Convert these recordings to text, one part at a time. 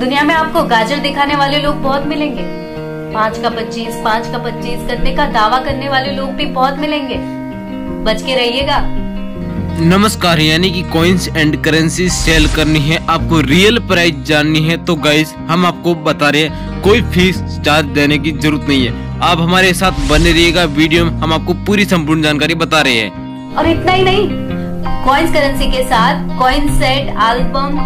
दुनिया में आपको गाजर दिखाने वाले लोग बहुत मिलेंगे पाँच का पच्चीस पाँच का पच्चीस करने का दावा करने वाले लोग भी बहुत मिलेंगे बच के रहिएगा नमस्कार यानी कि कॉइन्स एंड करेंसी सेल करनी है आपको रियल प्राइस जाननी है तो गाइस हम आपको बता रहे हैं कोई फीस चार्ज देने की जरूरत नहीं है आप हमारे साथ बने रहिएगा वीडियो में हम आपको पूरी संपूर्ण जानकारी बता रहे हैं और इतना ही नहीं कॉइन्स करेंसी के साथ coin set album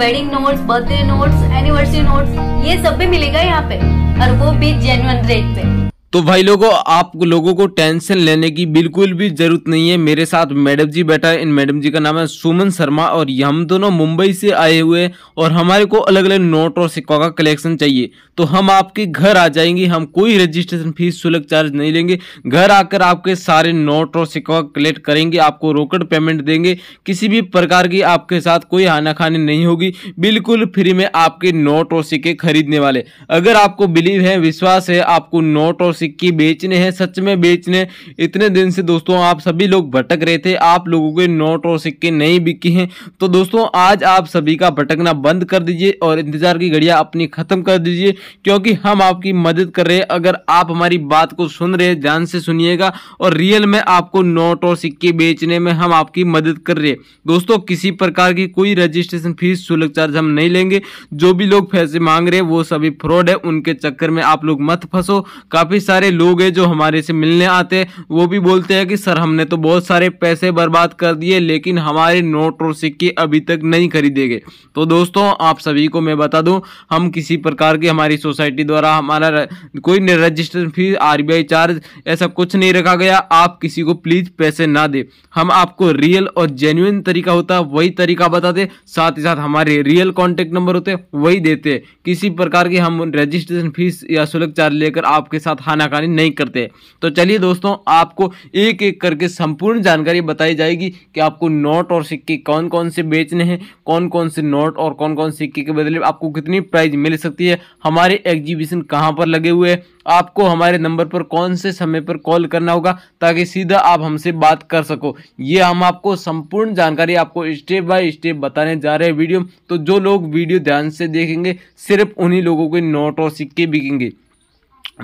wedding notes birthday notes anniversary notes ये सब भी मिलेगा यहाँ पे और वो भी जेन्युन रेट पे तो भाई लोगों आप लोगों को टेंशन लेने की बिल्कुल भी जरूरत नहीं है मेरे साथ मैडम जी बैठा है इन मैडम जी का नाम है सुमन शर्मा और ये हम दोनों मुंबई से आए हुए और हमारे को अलग अलग नोट और सिक्कों का कलेक्शन चाहिए तो हम आपके घर आ जाएंगे हम कोई रजिस्ट्रेशन फीस शुल्क चार्ज नहीं लेंगे घर आकर आपके सारे नोट और सिक्कों का कलेक्ट करेंगे आपको रोकड़ पेमेंट देंगे किसी भी प्रकार की आपके साथ कोई खानी नहीं होगी बिल्कुल फ्री में आपके नोट और सिक्के खरीदने वाले अगर आपको बिलीव है विश्वास है आपको नोट और सिक्के बेचने हैं सच में बेचने इतने दिन से दोस्तों आप सभी लोग भटक रहे थे आप लोगों के नोट और सिक्के नहीं बिके हैं तो दोस्तों आज आप सभी का भटकना बंद कर दीजिए और इंतजार की घड़िया अपनी खत्म कर दीजिए क्योंकि हम आपकी मदद कर रहे हैं अगर आप हमारी बात को सुन रहे हैं ध्यान से सुनिएगा और रियल में आपको नोट और सिक्के बेचने में हम आपकी मदद कर रहे हैं दोस्तों किसी प्रकार की कोई रजिस्ट्रेशन फीस शुल्क चार्ज हम नहीं लेंगे जो भी लोग पैसे मांग रहे हैं वो सभी फ्रॉड है उनके चक्कर में आप लोग मत फंसो काफी सारे लोग हैं जो हमारे से मिलने आते हैं वो भी बोलते हैं कि सर हमने तो बहुत सारे पैसे बर्बाद कर दिए लेकिन हमारे नोट और सिक्के अभी तक नहीं खरीदे गए तो दोस्तों आप सभी को मैं बता दूं हम किसी प्रकार की हमारी सोसाइटी द्वारा हमारा कोई रजिस्ट्रेशन फीस आर चार्ज ऐसा कुछ नहीं रखा गया आप किसी को प्लीज़ पैसे ना दे हम आपको रियल और जेन्यून तरीका होता है वही तरीका बताते साथ ही साथ हमारे रियल कॉन्टैक्ट नंबर होते वही देते किसी प्रकार की हम रजिस्ट्रेशन फीस या शुल्क चार्ज लेकर आपके साथ हानि आनाकानी नहीं करते तो चलिए दोस्तों आपको एक एक करके संपूर्ण जानकारी बताई जाएगी कि आपको नोट और सिक्के कौन कौन से बेचने हैं कौन कौन से नोट और कौन कौन सिक्के के बदले आपको कितनी प्राइज मिल सकती है हमारे एग्जीबिशन कहाँ पर लगे हुए हैं आपको हमारे नंबर पर कौन से समय पर कॉल करना होगा ताकि सीधा आप हमसे बात कर सको ये हम आपको संपूर्ण जानकारी आपको स्टेप बाय स्टेप बताने जा रहे हैं वीडियो तो जो लोग वीडियो ध्यान से देखेंगे सिर्फ उन्हीं लोगों के नोट और सिक्के बिकेंगे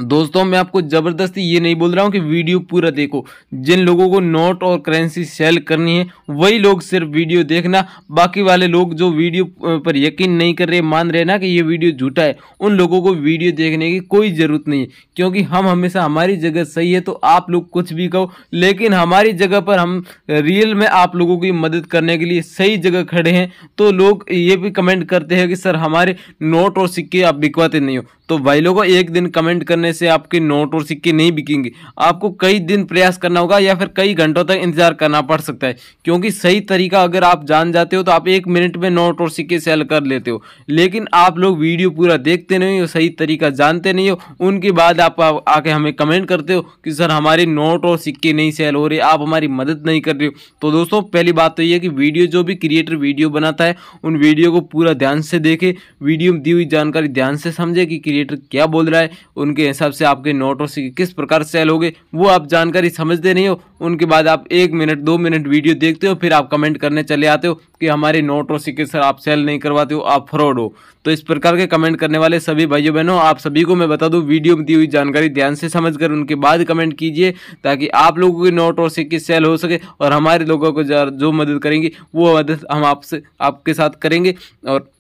दोस्तों मैं आपको ज़बरदस्ती ये नहीं बोल रहा हूँ कि वीडियो पूरा देखो जिन लोगों को नोट और करेंसी सेल करनी है वही लोग सिर्फ वीडियो देखना बाकी वाले लोग जो वीडियो पर यकीन नहीं कर रहे मान रहे ना कि ये वीडियो झूठा है उन लोगों को वीडियो देखने की कोई ज़रूरत नहीं है क्योंकि हम हमेशा हमारी जगह सही है तो आप लोग कुछ भी कहो लेकिन हमारी जगह पर हम रियल में आप लोगों की मदद करने के लिए सही जगह खड़े हैं तो लोग ये भी कमेंट करते हैं कि सर हमारे नोट और सिक्के आप बिकवाते नहीं हो तो भाई लोगों एक दिन कमेंट करने से आपके नोट और सिक्के नहीं बिकेंगे आपको कई दिन प्रयास करना होगा या फिर कई घंटों तक इंतजार करना पड़ सकता है क्योंकि सही तरीका अगर आप जान जाते हो तो आप एक मिनट में नोट और सिक्के सेल कर लेते हो लेकिन आप लोग वीडियो पूरा देखते नहीं हो सही तरीका जानते नहीं हो उनके बाद आप आके हमें कमेंट करते हो कि सर हमारे नोट और सिक्के नहीं सेल हो रहे आप हमारी मदद नहीं कर रहे हो तो दोस्तों पहली बात तो ये कि वीडियो जो भी क्रिएटर वीडियो बनाता है उन वीडियो को पूरा ध्यान से देखे वीडियो में दी हुई जानकारी ध्यान से समझे कि क्रिएटर क्या बोल रहा है उनके हिसाब से आपके नोट और किस प्रकार सेल गए वो आप जानकारी समझते नहीं हो उनके बाद आप एक मिनट दो मिनट वीडियो देखते हो फिर आप कमेंट करने चले आते हो कि हमारे नोट और सिक्के सर आप सेल नहीं करवाते हो आप फ्रॉड हो तो इस प्रकार के कमेंट करने वाले सभी भाइयों बहनों आप सभी को मैं बता दूँ वीडियो में दी हुई जानकारी ध्यान से समझ उनके बाद कमेंट कीजिए ताकि आप लोगों के नोट और सिक्के सेल हो सके और हमारे लोगों को जो मदद करेंगे वो मदद हम आपसे आपके साथ करेंगे और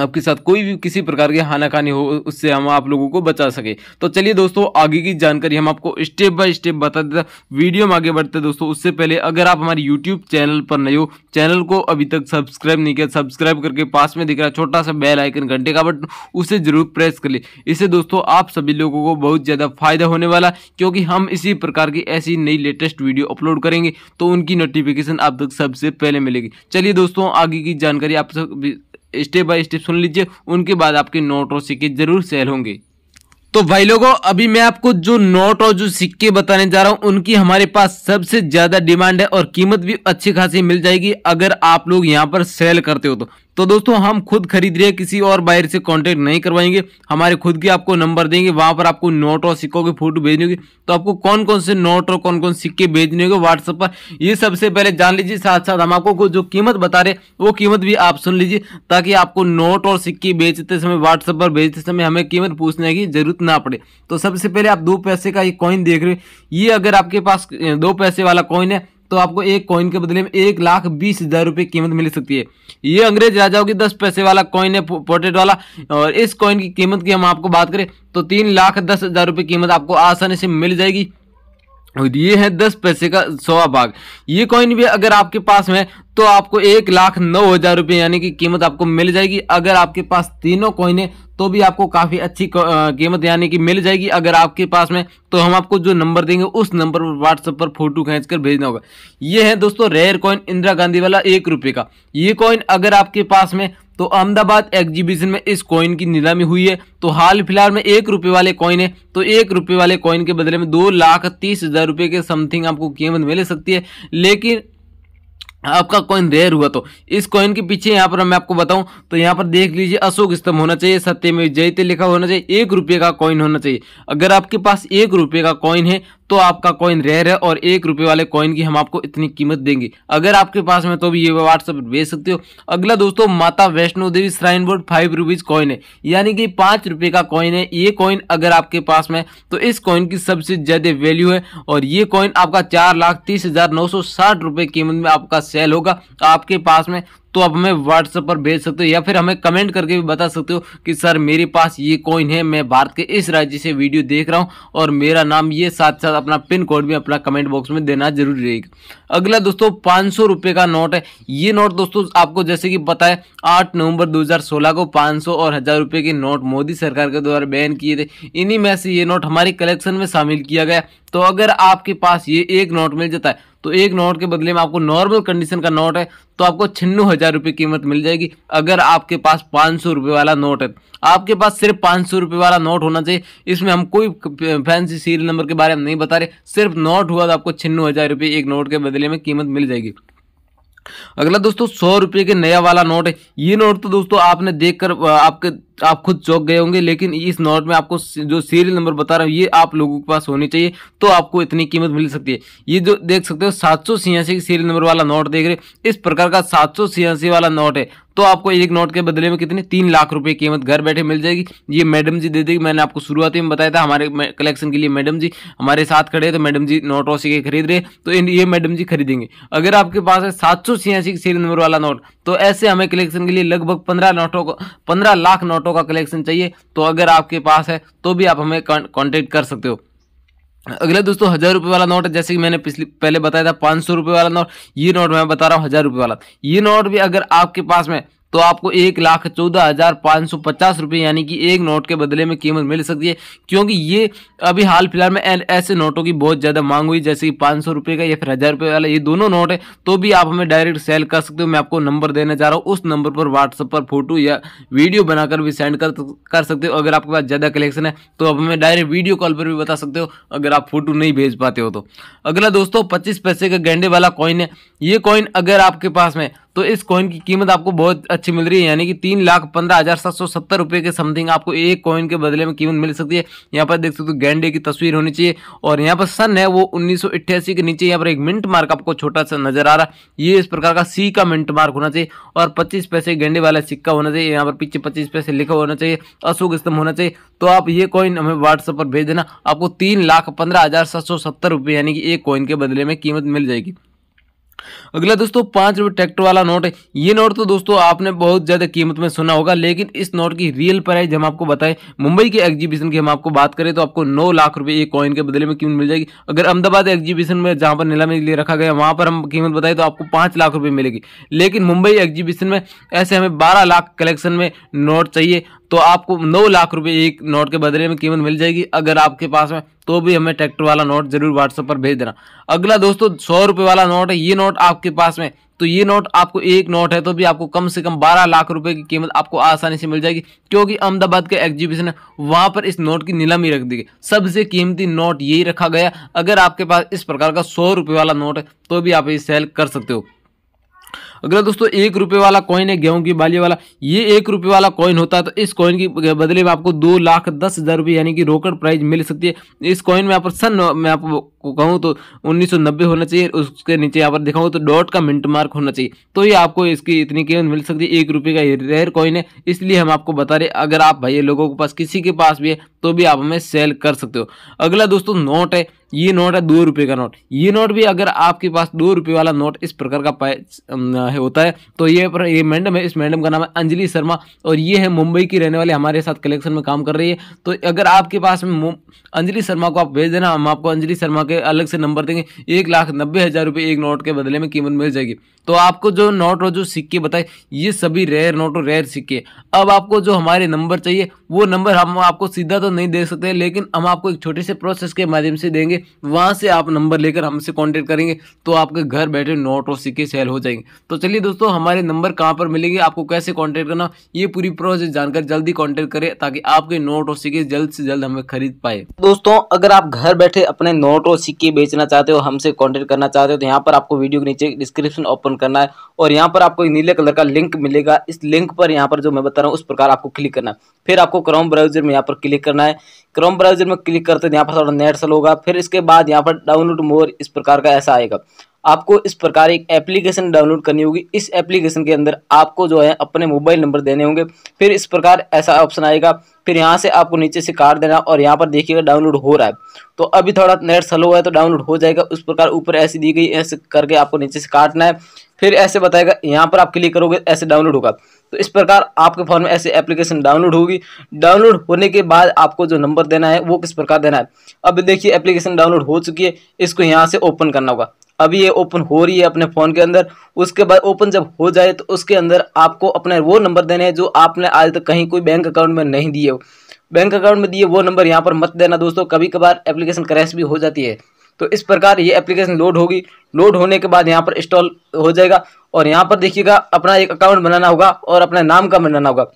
आपके साथ कोई भी किसी प्रकार की हानाकानी हो उससे हम आप लोगों को बचा सके तो चलिए दोस्तों आगे की जानकारी हम आपको स्टेप बाय स्टेप बता देते वीडियो हम आगे बढ़ते दोस्तों उससे पहले अगर आप हमारे यूट्यूब चैनल पर नए हो चैनल को अभी तक सब्सक्राइब नहीं किया सब्सक्राइब करके पास में दिख रहा छोटा सा बेल आइकन घंटे का बटन उसे जरूर प्रेस कर ले इससे दोस्तों आप सभी लोगों को बहुत ज़्यादा फायदा होने वाला क्योंकि हम इसी प्रकार की ऐसी नई लेटेस्ट वीडियो अपलोड करेंगे तो उनकी नोटिफिकेशन आप तक सबसे पहले मिलेगी चलिए दोस्तों आगे की जानकारी आप स्टेप बाय स्टेप सुन लीजिए उनके बाद आपके नोट और सिक्के जरूर सेल होंगे तो भाई लोगों अभी मैं आपको जो नोट और जो सिक्के बताने जा रहा हूँ उनकी हमारे पास सबसे ज्यादा डिमांड है और कीमत भी अच्छी खासी मिल जाएगी अगर आप लोग यहाँ पर सेल करते हो तो तो दोस्तों हम खुद खरीद रहे हैं किसी और बाहर से कांटेक्ट नहीं करवाएंगे हमारे खुद के आपको नंबर देंगे वहाँ पर आपको नोट और सिक्कों की फोटो भेजनी होगी तो आपको कौन कौन से नोट और कौन कौन सिक्के भेजने होंगे व्हाट्सएप पर ये सबसे पहले जान लीजिए साथ साथ हम आपको जो कीमत बता रहे वो कीमत भी आप सुन लीजिए ताकि आपको नोट और सिक्के बेचते समय व्हाट्सअप पर भेजते समय हमें कीमत पूछने की जरूरत ना पड़े तो सबसे पहले आप दो पैसे का ये कॉइन देख रहे हो ये अगर आपके पास दो पैसे वाला कॉइन है तो आपको एक कॉइन के बदले में एक लाख बीस हज़ार रुपये कीमत मिल सकती है ये अंग्रेज राजाओं की दस पैसे वाला कॉइन है पोर्ट्रेट वाला और इस कॉइन की कीमत की हम आपको बात करें तो तीन लाख दस हज़ार रुपये कीमत आपको आसानी से मिल जाएगी और ये है दस पैसे का सोवा भाग ये कॉइन भी अगर आपके पास में तो आपको एक लाख नौ हजार रुपये यानी कि कीमत आपको मिल जाएगी अगर आपके पास तीनों कॉइन है तो भी आपको काफ़ी अच्छी कीमत यानी कि मिल जाएगी अगर आपके पास में तो हम आपको जो नंबर देंगे उस नंबर पर व्हाट्सएप पर फोटो खींच कर भेजना होगा ये है दोस्तों रेयर कॉइन इंदिरा गांधी वाला एक रुपये का ये कॉइन अगर आपके पास में तो अहमदाबाद एग्जीबिशन में इस कॉइन की नीलामी हुई है तो हाल फिलहाल में एक रुपये वाले कॉइन है तो एक रुपये वाले कॉइन के बदले में दो लाख तीस हज़ार रुपये के समथिंग आपको कीमत मिल सकती है लेकिन आपका कॉइन रेयर हुआ तो इस कॉइन के पीछे यहाँ पर मैं आपको बताऊं तो यहाँ पर देख लीजिए अशोक स्तंभ होना चाहिए सत्य में जयते लिखा होना चाहिए एक रुपये का कॉइन होना चाहिए अगर आपके पास एक रुपये का कॉइन है तो आपका कॉइन रेयर है और एक रुपए वाले कॉइन की हम आपको इतनी कीमत देंगे अगर आपके पास में तो भी ये व्हाट्सएप भेज सकते हो अगला दोस्तों Mata Vaishno Devi shrine board five rupees coin है यानी कि पांच रुपए का कॉइन है ये कॉइन अगर आपके पास में तो इस कॉइन की सबसे ज़्यादा वैल्यू है और ये कॉइन आपका चार लाख तीस हज़ार नौ सौ साठ रुपए कीमत में आपका सेल होगा आपके पास में तो आप हमें व्हाट्सएप पर भेज सकते हो या फिर हमें कमेंट करके भी बता सकते हो कि सर मेरे पास ये कॉइन है मैं भारत के इस राज्य से वीडियो देख रहा हूँ और मेरा नाम ये साथ साथ अपना पिन कोड भी अपना कमेंट बॉक्स में देना जरूरी रहेगा अगला दोस्तों पाँच सौ रुपये का नोट है ये नोट दोस्तों आपको जैसे कि पता है आठ नवंबर 2016 को सौ और हज़ार रुपये के नोट मोदी सरकार के द्वारा बैन किए थे इन्हीं में से ये नोट हमारी कलेक्शन में शामिल किया गया तो अगर आपके पास ये एक नोट मिल जाता है तो एक नोट के बदले में आपको नॉर्मल कंडीशन का नोट है तो आपको छन्नू हज़ार रुपये कीमत मिल जाएगी अगर आपके पास पाँच सौ रुपये वाला नोट है आपके पास सिर्फ पाँच सौ रुपये वाला नोट होना चाहिए इसमें हम कोई फैंसी सीरियल नंबर के बारे में नहीं बता रहे सिर्फ नोट हुआ तो आपको छिन्नू हज़ार रुपये एक नोट के बदले में कीमत मिल जाएगी अगला दोस्तों सौ रुपये के नया वाला नोट है ये नोट तो दोस्तों आपने देखकर आपके आप खुद चौक गए होंगे लेकिन इस नोट में आपको जो सीरियल नंबर बता रहा हूँ ये आप लोगों के पास होनी चाहिए तो आपको इतनी कीमत मिल सकती है ये जो देख सकते हो सात सौ छियासी सीरियल नंबर वाला नोट देख रहे इस प्रकार का सात सौ छियासी वाला नोट है तो आपको एक नोट के बदले में कितने तीन लाख रुपए कीमत घर बैठे मिल जाएगी ये मैडम जी दे देगी मैंने आपको शुरुआती में बताया था हमारे कलेक्शन के लिए मैडम जी हमारे साथ खड़े तो मैडम जी नोट ओसी के खरीद रहे तो ये मैडम जी खरीदेंगे अगर आपके पास है सात सौ छियासी सीरियल नंबर वाला नोट तो ऐसे हमें कलेक्शन के लिए लगभग पंद्रह नोटों को पंद्रह लाख नोट फोटो का कलेक्शन चाहिए तो अगर आपके पास है तो भी आप हमें कॉन्टेक्ट कर सकते हो अगले दोस्तों हज़ार रुपये वाला नोट है जैसे कि मैंने पिछले पहले बताया था पाँच सौ रुपये वाला नोट ये नोट मैं बता रहा हूँ हज़ार रुपये वाला ये नोट भी अगर आपके पास में तो आपको एक लाख चौदह हज़ार पाँच सौ पचास रुपये यानी कि एक नोट के बदले में कीमत मिल सकती है क्योंकि ये अभी हाल फिलहाल में ऐसे नोटों की बहुत ज़्यादा मांग हुई जैसे कि पाँच सौ रुपये का या फिर हज़ार रुपये वाला ये दोनों नोट है तो भी आप हमें डायरेक्ट सेल कर सकते हो मैं आपको नंबर देना चाह रहा हूँ उस नंबर पर व्हाट्सअप पर फोटो या वीडियो बनाकर भी सेंड कर कर सकते हो अगर आपके पास ज़्यादा कलेक्शन है तो आप हमें डायरेक्ट वीडियो कॉल पर भी बता सकते हो अगर आप फोटो नहीं भेज पाते हो तो अगला दोस्तों पच्चीस पैसे का गेंडे वाला कॉइन है ये कॉइन अगर आपके पास में तो इस कॉइन की कीमत आपको बहुत अच्छी मिल रही है यानी कि तीन लाख पंद्रह हज़ार सात सौ सत्तर रुपये के समथिंग आपको एक कॉइन के बदले में कीमत मिल सकती है यहाँ पर देख सकते हो तो गैंडे की तस्वीर होनी चाहिए और यहाँ पर सन है वो उन्नीस के नीचे यहाँ पर एक मिंट मार्क आपको छोटा सा नजर आ रहा है ये इस प्रकार का सी का मिंट मार्क होना चाहिए और पच्चीस पैसे गेंडे वाला सिक्का होना चाहिए यहाँ पर पीछे पच्चीस पैसे लिखा होना चाहिए अशोक स्तंभ होना चाहिए तो आप ये कॉइन हमें व्हाट्सएप पर भेज देना आपको तीन लाख पंद्रह हज़ार सात सौ सत्तर रुपये यानी कि एक कॉइन के बदले में कीमत मिल जाएगी अगला दोस्तों पाँच रुपये ट्रैक्टर वाला नोट है ये नोट तो दोस्तों आपने बहुत ज़्यादा कीमत में सुना होगा लेकिन इस नोट की रियल प्राइस हम आपको बताएं मुंबई के एग्जीबिशन की हम आपको बात करें तो आपको नौ लाख रुपये एक कॉइन के बदले में कीमत मिल जाएगी अगर अहमदाबाद एग्जीबिशन में जहाँ पर नीलामी लिए रखा गया वहाँ पर हम कीमत बताएं तो आपको पाँच लाख रुपये मिलेगी लेकिन मुंबई एग्जीबिशन में ऐसे हमें बारह लाख कलेक्शन में नोट चाहिए तो आपको नौ लाख रुपए एक नोट के बदले में कीमत मिल जाएगी अगर आपके पास में तो भी हमें ट्रैक्टर वाला नोट जरूर व्हाट्सएप पर भेज देना अगला दोस्तों सौ रुपये वाला नोट है ये नोट आपके पास में तो ये नोट आपको एक नोट है तो भी आपको कम से कम बारह लाख रुपए की कीमत आपको आसानी से मिल जाएगी क्योंकि अहमदाबाद का एग्जीबिशन है वहाँ पर इस नोट की नीलामी रख दी गई सबसे कीमती नोट यही रखा गया अगर आपके पास इस प्रकार का सौ रुपये वाला नोट है तो भी आप ये सेल कर सकते हो अगला दोस्तों एक रुपये वाला कॉइन है गेहूं की बाली वाला ये एक रुपये वाला कॉइन होता है तो इस कॉइन के बदले में आपको दो लाख दस हज़ार रुपये यानी कि रोकड़ प्राइज मिल सकती है इस कॉइन में यहाँ पर सन मैं आपको कहूँ तो उन्नीस सौ नब्बे होना चाहिए उसके नीचे यहाँ पर दिखाऊँ तो डॉट का मिनट मार्क होना चाहिए तो ये आपको इसकी इतनी कीमत मिल सकती है एक रुपये का रेयर कॉइन है इसलिए हम आपको बता रहे अगर आप भाई लोगों के पास किसी के पास भी है तो भी आप हमें सेल कर सकते हो अगला दोस्तों नोट है ये नोट है दो रुपये का नोट ये नोट भी अगर आपके पास दो रुपये वाला नोट इस प्रकार का होता है तो ये पर ये मैडम है इस मैडम का नाम है अंजलि शर्मा और ये है मुंबई की रहने वाली हमारे साथ कलेक्शन में काम कर रही है तो अगर आपके पास अंजलि शर्मा को आप भेज देना हम आपको अंजलि शर्मा के अलग से नंबर देंगे एक लाख नब्बे हज़ार रुपये एक नोट के बदले में कीमत मिल जाएगी तो आपको जो नोट और जो सिक्के बताए ये सभी रेयर नोट और रेयर सिक्के अब आपको जो हमारे नंबर चाहिए वो नंबर हम आपको सीधा तो नहीं दे सकते लेकिन हम आपको एक छोटे से प्रोसेस के माध्यम से देंगे करेंगे वहाँ से आप नंबर लेकर हमसे कॉन्टैक्ट करेंगे तो आपके घर बैठे नोट और सिक्के सेल हो जाएंगे तो चलिए दोस्तों हमारे नंबर कहाँ पर मिलेंगे आपको कैसे कॉन्टैक्ट करना ये पूरी प्रोसेस जानकर जल्दी कॉन्टैक्ट करें ताकि आपके नोट और सिक्के जल्द से जल्द हमें खरीद पाए दोस्तों अगर आप घर बैठे अपने नोट और सिक्के बेचना चाहते हो हमसे कॉन्टैक्ट करना चाहते हो तो यहाँ पर आपको वीडियो के नीचे डिस्क्रिप्शन ओपन करना है और यहाँ पर आपको नीले कलर का लिंक मिलेगा इस लिंक पर यहाँ पर जो मैं बता रहा हूँ उस प्रकार आपको क्लिक करना है फिर आपको क्रोम ब्राउजर में यहाँ पर क्लिक करना है क्रोम ब्राउजर में क्लिक करते हैं तो यहाँ पर थोड़ा नेट सल होगा फिर इसके बाद यहाँ पर डाउनलोड मोर इस प्रकार का ऐसा आएगा आपको इस प्रकार एक एप्लीकेशन डाउनलोड करनी होगी इस एप्लीकेशन के अंदर आपको जो है अपने मोबाइल नंबर देने होंगे फिर इस प्रकार ऐसा ऑप्शन आएगा फिर यहाँ से आपको नीचे से कार्ड देना और यहाँ पर देखिएगा डाउनलोड हो रहा है तो अभी थोड़ा नेट स्लो है तो डाउनलोड हो जाएगा उस प्रकार ऊपर ऐसी दी गई ऐसे करके आपको नीचे से काटना है फिर ऐसे बताएगा यहाँ पर आप क्लिक करोगे ऐसे डाउनलोड होगा तो इस प्रकार आपके फ़ोन में ऐसे एप्लीकेशन डाउनलोड होगी डाउनलोड होने के बाद आपको जो नंबर देना है वो किस प्रकार देना है अब देखिए एप्लीकेशन डाउनलोड हो चुकी है इसको यहाँ से ओपन करना होगा अभी ये ओपन हो रही है अपने फ़ोन के अंदर उसके बाद ओपन जब हो जाए तो उसके अंदर आपको अपने वो नंबर देने हैं जो आपने आज तक कहीं कोई बैंक अकाउंट में नहीं दिए हो बैंक अकाउंट में दिए वो नंबर यहाँ पर मत देना दोस्तों कभी कभार एप्लीकेशन क्रैश भी हो जाती है तो इस प्रकार ये एप्लीकेशन लोड होगी लोड होने के बाद यहाँ पर इंस्टॉल हो जाएगा और यहाँ पर देखिएगा अपना एक अकाउंट बनाना होगा और अपने नाम का बनाना होगा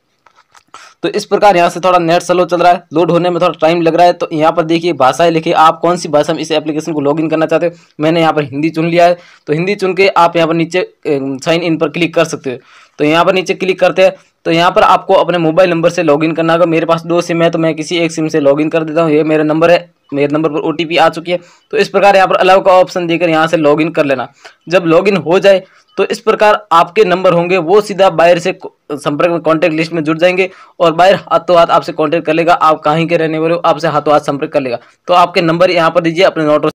तो इस प्रकार यहाँ से थोड़ा नेट स्लो चल रहा है लोड होने में थोड़ा टाइम लग रहा है तो यहाँ पर देखिए भाषाएं लिखिए आप कौन सी भाषा में इस एप्लीकेशन को इन करना चाहते हो मैंने यहाँ पर हिंदी चुन लिया है तो हिंदी चुन के आप यहाँ पर नीचे साइन इन पर क्लिक कर सकते हो तो यहाँ पर नीचे क्लिक करते हैं तो यहाँ पर आपको अपने मोबाइल नंबर से लॉगिन करना होगा मेरे पास दो सिम है तो मैं किसी एक सिम से लॉगिन कर देता हूँ ये मेरा नंबर है मेरे नंबर पर ओ आ चुकी है तो इस प्रकार यहाँ पर अलाव का ऑप्शन देकर यहाँ से लॉग कर लेना जब लॉग हो जाए तो इस प्रकार आपके नंबर होंगे वो सीधा बायर से संपर्क में कॉन्टैक्ट लिस्ट में जुड़ जाएंगे और बायर हाथों हाथ आपसे कॉन्टैक्ट कर लेगा आप कहीं के रहने वाले हो आपसे हाथों हाथ संपर्क कर लेगा तो आपके नंबर यहाँ पर दीजिए अपने नोट